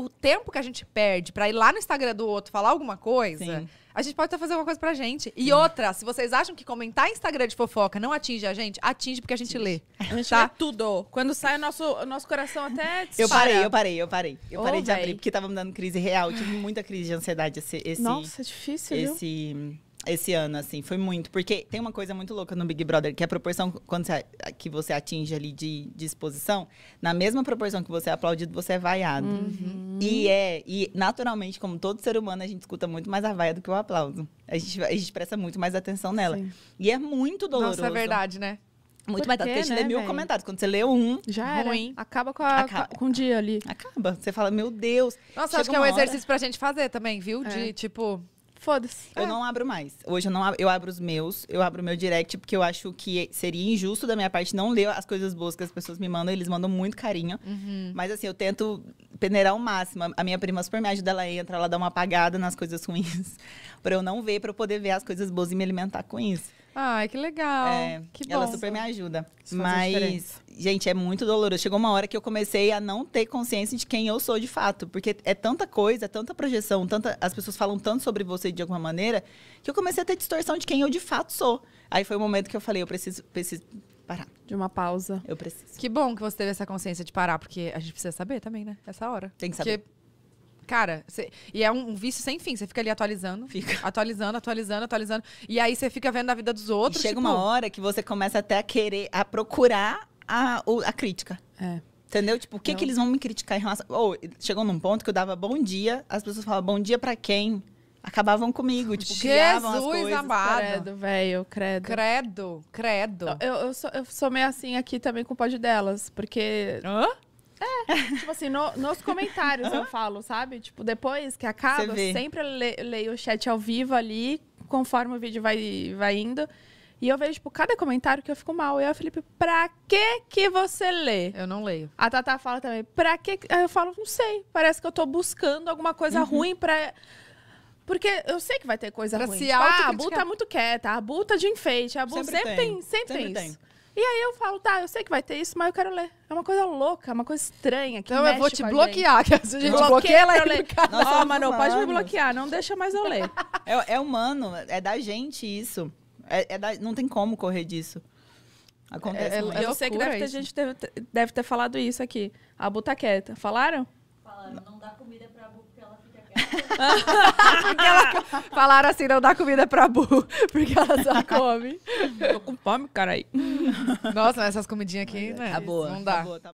o tempo que a gente perde para ir lá no Instagram do outro falar alguma coisa, Sim. a gente pode até fazer alguma coisa pra gente. E Sim. outra, se vocês acham que comentar Instagram de fofoca não atinge a gente, atinge porque a gente lê. A gente tá? lê tudo. Quando sai o nosso, o nosso coração até dispara. Eu parei, eu parei, eu parei. Eu oh, parei de véi. abrir porque tava me dando crise real. Eu tive muita crise de ansiedade esse, esse Nossa, é difícil, esse, viu? esse ano, assim, foi muito. Porque tem uma coisa muito louca no Big Brother, que é a proporção quando você, que você atinge ali de, de exposição, na mesma proporção que você é aplaudido, você é vaiado. Uhum. E é, e naturalmente, como todo ser humano, a gente escuta muito mais a vaia do que o aplauso. A gente, a gente presta muito mais atenção nela. Sim. E é muito doloroso. Nossa, é verdade, né? Muito mais. Porque te né, mil véio? comentários. Quando você lê um, já era. Ruim. Acaba com, a, Acaba. com o dia ali. Acaba. Você fala, meu Deus. Nossa, acho que é um hora... exercício pra gente fazer também, viu? De é. tipo. Foda-se. Eu é. não abro mais. Hoje eu não abro, eu abro os meus, eu abro o meu direct, porque eu acho que seria injusto da minha parte não ler as coisas boas que as pessoas me mandam. Eles mandam muito carinho. Uhum. Mas assim, eu tento peneirar o máximo. A minha prima super me ajuda, ela entra, ela dá uma apagada nas coisas ruins. pra eu não ver, pra eu poder ver as coisas boas e me alimentar com isso. Ai, que legal. É, que bom. Ela super me ajuda. Mas, gente, é muito doloroso. Chegou uma hora que eu comecei a não ter consciência de quem eu sou de fato. Porque é tanta coisa, é tanta projeção, tanta... as pessoas falam tanto sobre você de alguma maneira, que eu comecei a ter distorção de quem eu de fato sou. Aí foi o momento que eu falei, eu preciso, preciso parar. De uma pausa. Eu preciso. Que bom que você teve essa consciência de parar, porque a gente precisa saber também, né? Essa hora. Tem que saber. Porque Cara, cê, e é um, um, vício sem fim. Você fica ali atualizando. Fica. Atualizando, atualizando, atualizando. E aí você fica vendo a vida dos outros. E chega tipo... uma hora que você começa até a querer, a procurar a, a crítica. É. Entendeu? Tipo, o que, que eles vão me criticar em relação. Ou oh, chegou num ponto que eu dava bom dia, as pessoas falavam bom dia para quem? Acabavam comigo, tipo, Jesus as coisas. amado. Credo, velho, credo. Credo, credo. Eu, eu, sou, eu sou meio assim aqui também com o pódio delas, porque... Hã? É, tipo assim, no, nos comentários eu falo, sabe? Tipo, depois que acaba, eu sempre le, leio o chat ao vivo ali, conforme o vídeo vai, vai indo. E eu vejo, tipo, cada comentário que eu fico mal. Eu, Felipe, pra que que você lê? Eu não leio. A Tata fala também, pra que... Aí eu falo, não sei. Parece que eu tô buscando alguma coisa uhum. ruim pra... Porque eu sei que vai ter coisa pra ruim. Se tipo, ah, a Bu tá muito quieta, a Bu tá de enfeite, a Bu sempre, sempre, tem, tem sempre, sempre tem. tem. E aí eu falo, tá, eu sei que vai ter isso, mas eu quero ler. É uma coisa louca, é uma coisa estranha. Que então eu vou te bloquear. Que a gente bloqueia ela ler. Ó, oh, mano, pode me bloquear, não deixa mais eu ler. é, é, humano, é da gente isso. É, é da, não tem como correr disso. Acontece. É, é eu é sei que deve ter isso. gente deve ter, deve ter falado isso aqui. A butaqueta. Falaram? Falaram, não dá comida pra ela... Falaram assim, não dá comida pra Bu, porque ela só come. Tô com fome, cara aí. Nossa, essas comidinhas aqui, é. né? Tá boa. Não dá. Tá boa, tá